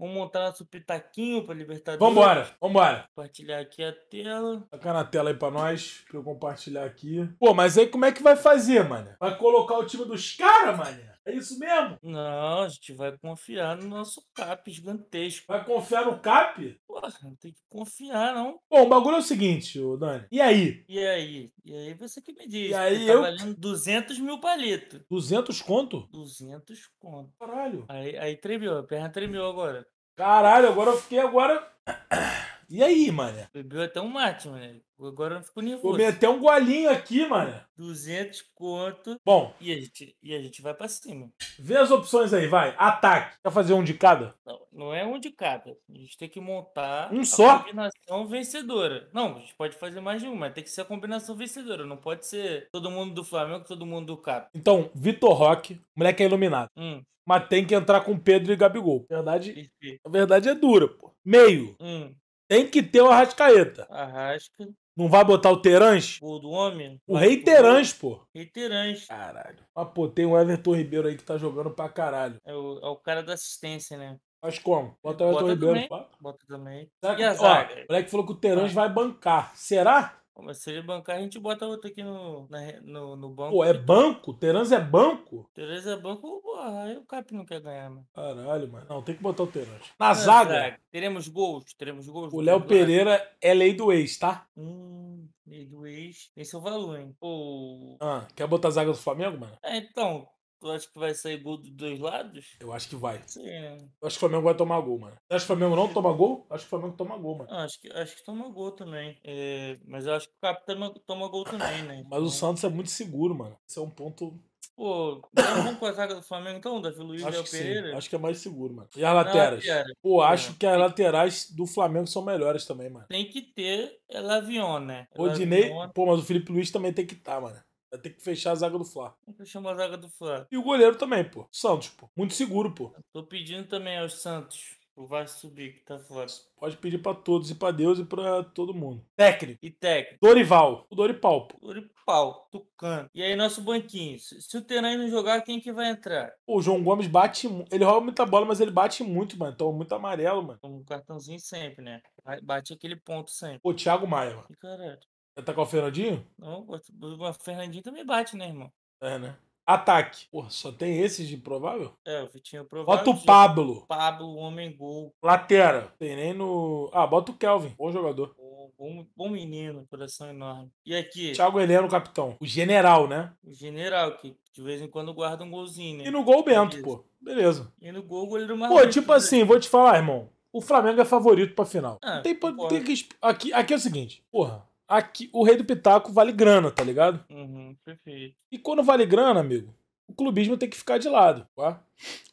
Vamos montar nosso pitaquinho pra Libertadores. Vambora, vambora. Compartilhar aqui a tela. Tocar na tela aí pra nós, pra eu compartilhar aqui. Pô, mas aí como é que vai fazer, mano? Vai colocar o time dos caras, mano? É isso mesmo? Não, a gente vai confiar no nosso cap gigantesco. Vai confiar no cap? Porra, não tem que confiar, não. Bom, o bagulho é o seguinte, Dani. E aí? E aí? E aí você que me diz. E aí eu... Tá valendo 200 mil palitos. 200 conto? 200 conto. Caralho. Aí, aí tremeu, a perna tremeu agora. Caralho, agora eu fiquei agora... E aí, mané? Bebeu até um mate, mané. Agora eu não fico nervoso. Comi até um golinho aqui, mané. 200 conto. Bom. E a gente, e a gente vai pra cima. Vê as opções aí, vai. Ataque. Quer fazer um de cada? Não, não é um de cada. A gente tem que montar um só? combinação vencedora. Não, a gente pode fazer mais de um, mas tem que ser a combinação vencedora. Não pode ser todo mundo do Flamengo, todo mundo do Cap. Então, Vitor Roque, moleque é iluminado. Hum. Mas tem que entrar com Pedro e Gabigol. Verdade, a verdade é dura, pô. Meio. Hum. Tem que ter o Arrascaeta. Arrasca. Não vai botar o Terãs? O do homem? O Rei pô. Rei Caralho. Ah, pô, tem o Everton Ribeiro aí que tá jogando pra caralho. É o, é o cara da assistência, né? Mas como? Bota o Everton Ribeiro. Também. Pá. Bota também. Será que, e a ó, zaga? o moleque falou que o Terãs vai. vai bancar. Será? Mas se ele bancar, a gente bota outro aqui no, na, no, no banco. Pô, é banco? Terans é banco? Terans é banco, porra, aí o Cap não quer ganhar, mano. Caralho, mano. Não, tem que botar o Terans. Na é zaga. Teremos gols, teremos gols. O Léo Pereira é lei do ex, tá? Hum. Lei do ex, esse é o valor, hein? Pô. Ah, quer botar a zaga do Flamengo, mano? É, então, Tu acha que vai sair gol dos dois lados? Eu acho que vai. Sim. Eu acho que o Flamengo vai tomar gol, mano. acho que o Flamengo não toma gol? Acho que o Flamengo toma gol, mano. Ah, acho que, acho que toma gol também. É, mas eu acho que o Cap toma gol também, né? Mas o Santos é muito seguro, mano. Esse é um ponto Pô, vamos com a zaga do Flamengo então, Davi Luiz acho e que Pereira? Sim. Acho que é mais seguro, mano. E as ah, laterais? Lateral. É. Pô, acho é. que as laterais do Flamengo são melhores também, mano. Tem que ter Lavion, né? Dinei. pô, mas o Felipe Luiz também tem que estar, tá, mano. Vai ter que fechar a zaga do Fla. Fechar a zaga do Fla. E o goleiro também, pô. Santos, pô. Muito seguro, pô. Eu tô pedindo também aos Santos. O Vasco subir, que tá fora. Pode pedir pra todos e pra Deus e pra todo mundo. Técnico. E técnico. Dorival. O Doripal, pô. Doripal. Tucano. E aí, nosso banquinho. Se o Teran não jogar, quem que vai entrar? Pô, o João Gomes bate. Ele rouba muita bola, mas ele bate muito, mano. Toma muito amarelo, mano. Toma um cartãozinho sempre, né? Bate aquele ponto sempre. O Thiago Maia, mano. caralho. Tá com o Fernandinho? Não, o Fernandinho também bate, né, irmão? É, né? Ataque. Pô, só tem esses de provável? É, o Vitinho é provável. Bota o Pablo. Pablo, homem gol. Latera. Tem nem no. Ah, bota o Kelvin. Bom jogador. Bom, bom menino, coração enorme. E aqui? Thiago Heleno, capitão. O general, né? O general, que de vez em quando guarda um golzinho, né? E no gol, Bento, Beleza. pô. Beleza. E no gol, o goleiro Marcos. Pô, tipo assim, vou te falar, irmão. O Flamengo é favorito pra final. Ah, tem, tem que, aqui, aqui é o seguinte, porra, aqui o Rei do Pitaco vale grana, tá ligado? Uhum, perfeito. E quando vale grana, amigo, o clubismo tem que ficar de lado, tá?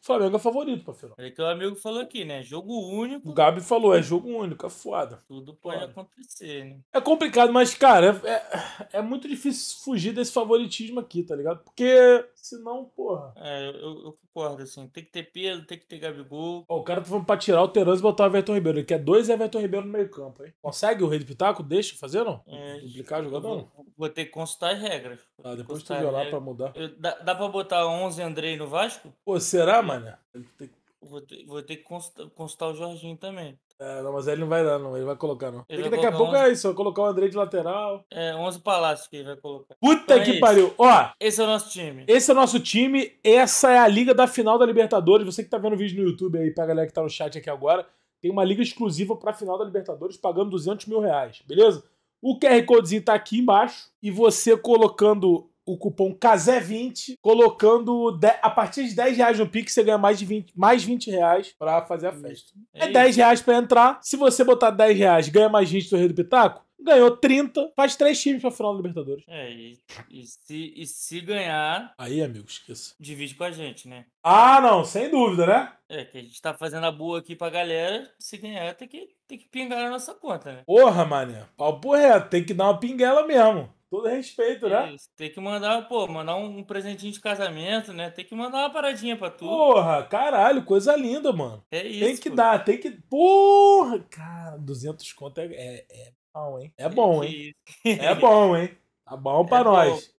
O Flamengo é favorito pra final. É que o amigo falou aqui, né? Jogo único. O Gabi falou, é jogo único, é foda. Tudo pode foda. acontecer, né? É complicado, mas, cara, é, é, é muito difícil fugir desse favoritismo aqui, tá ligado? Porque senão, porra. É, eu, eu concordo, assim. Tem que ter Pedro, tem que ter Gabigol. Ó, o cara tá falando pra tirar o Terence e botar o Everton Ribeiro. Ele quer dois Everton Ribeiro no meio-campo, hein? Consegue o Rei do Pitaco? Deixa fazer, não? É, Publicar jogador? Vou, vou ter que consultar as regras. Ah, depois tu vê lá pra mudar. Eu, dá, dá pra botar 11 Andrei no Vasco? Pô, você será, mano? Vou ter, vou ter que consultar, consultar o Jorginho também. É, não, mas ele não vai dar, não. Ele vai colocar, não. daqui a pouco 11... é isso, colocar o André de lateral. É, 11 Palácio que ele vai colocar. Puta então que é pariu! Ó! Esse é o nosso time. Esse é o nosso time. Essa é a liga da final da Libertadores. Você que tá vendo o vídeo no YouTube aí, pra galera que tá no chat aqui agora, tem uma liga exclusiva pra final da Libertadores pagando 200 mil reais, beleza? O QR Codezinho tá aqui embaixo e você colocando o cupom Casé 20 colocando a partir de 10 reais no Pix, você ganha mais de 20, mais 20 reais pra fazer a festa. É, é 10 reais pra entrar. Se você botar 10 reais, ganha mais 20 do Rei do Pitaco ganhou 30, faz três times pra final da Libertadores. É, e, e, se, e se ganhar. Aí, amigo, esqueça. Divide com a gente, né? Ah, não, sem dúvida, né? É, que a gente tá fazendo a boa aqui pra galera. Se ganhar, tem que, tem que pingar na nossa conta, né? Porra, mané. Pau porra, tem que dar uma pinguela mesmo. Todo respeito, né? Isso. Tem que mandar, pô, mandar um presentinho de casamento, né? Tem que mandar uma paradinha pra tu. Porra, caralho, coisa linda, mano. É isso. Tem que pô. dar, tem que. Porra, cara, 200 conto é, é, é bom, hein? É bom, hein? É bom, hein? Tá bom é pra é nós. Bom.